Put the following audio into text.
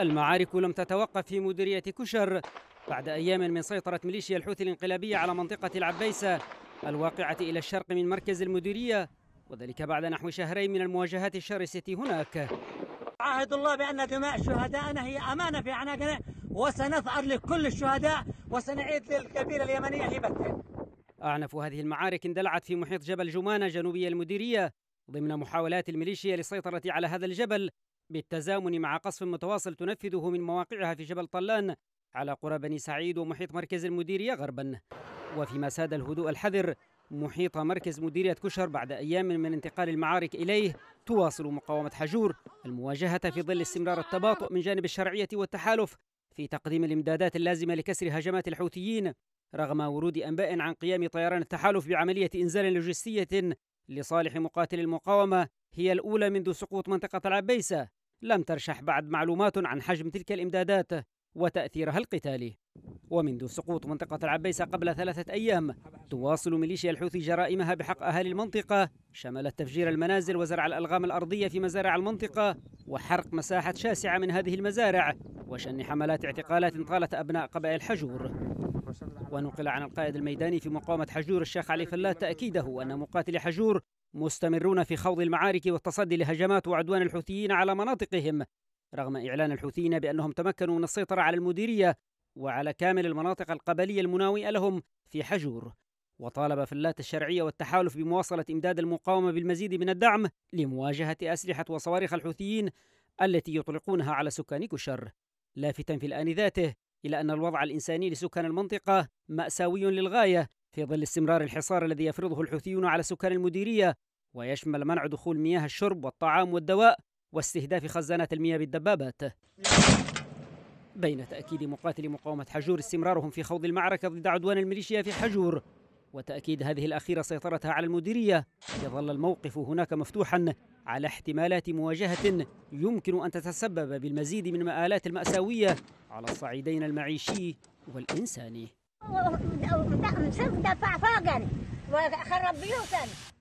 المعارك لم تتوقف في مديرية كشر بعد أيام من سيطرة ميليشيا الحوثي الانقلابية على منطقة العبيسة الواقعة إلى الشرق من مركز المديرية وذلك بعد نحو شهرين من المواجهات الشرسة هناك عهد الله بأن دماء شهدائنا هي أمانة في عناقنا وسنثأر لكل الشهداء وسنعيد للكبيرة اليمنية هبتها أعنف هذه المعارك اندلعت في محيط جبل جمانة جنوبي المديرية ضمن محاولات الميليشيا للسيطرة على هذا الجبل بالتزامن مع قصف متواصل تنفذه من مواقعها في جبل طلان على قرى بني سعيد ومحيط مركز المديرية غربا وفيما ساد الهدوء الحذر محيط مركز مديرية كشر بعد أيام من انتقال المعارك إليه تواصل مقاومة حجور المواجهة في ظل استمرار التباطؤ من جانب الشرعية والتحالف في تقديم الإمدادات اللازمة لكسر هجمات الحوثيين رغم ورود أنباء عن قيام طيران التحالف بعملية إنزال لوجستية لصالح مقاتل المقاومة هي الأولى منذ سقوط منطقة العبيسة لم ترشح بعد معلومات عن حجم تلك الإمدادات وتأثيرها القتالي ومنذ سقوط منطقة العبيسة قبل ثلاثة أيام تواصل ميليشيا الحوثي جرائمها بحق أهالي المنطقة شملت تفجير المنازل وزرع الألغام الأرضية في مزارع المنطقة وحرق مساحة شاسعة من هذه المزارع وشن حملات اعتقالات طالت أبناء قبائل حجور ونقل عن القائد الميداني في مقاومة حجور الشيخ علي فلات تأكيده أن مقاتل حجور مستمرون في خوض المعارك والتصدي لهجمات وعدوان الحوثيين على مناطقهم رغم إعلان الحوثيين بأنهم تمكنوا من السيطرة على المديرية وعلى كامل المناطق القبلية المناوئة لهم في حجور وطالب فلات الشرعية والتحالف بمواصلة إمداد المقاومة بالمزيد من الدعم لمواجهة أسلحة وصواريخ الحوثيين التي يطلقونها على سكان كشر لافتا في الآن ذاته إلى أن الوضع الإنساني لسكان المنطقة مأساوي للغاية في ظل استمرار الحصار الذي يفرضه الحوثيون على سكان المديرية ويشمل منع دخول مياه الشرب والطعام والدواء واستهداف خزانات المياه بالدبابات بين تأكيد مقاتلي مقاومة حجور استمرارهم في خوض المعركة ضد عدوان الميليشيا في حجور وتأكيد هذه الأخيرة سيطرتها على المديرية يظل الموقف هناك مفتوحا على احتمالات مواجهة يمكن أن تتسبب بالمزيد من المآلات المأساوية على الصعيدين المعيشي والإنساني